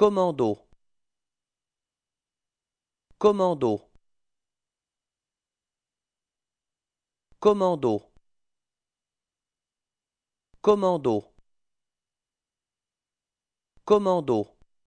Commando Commando Commando Commando Commando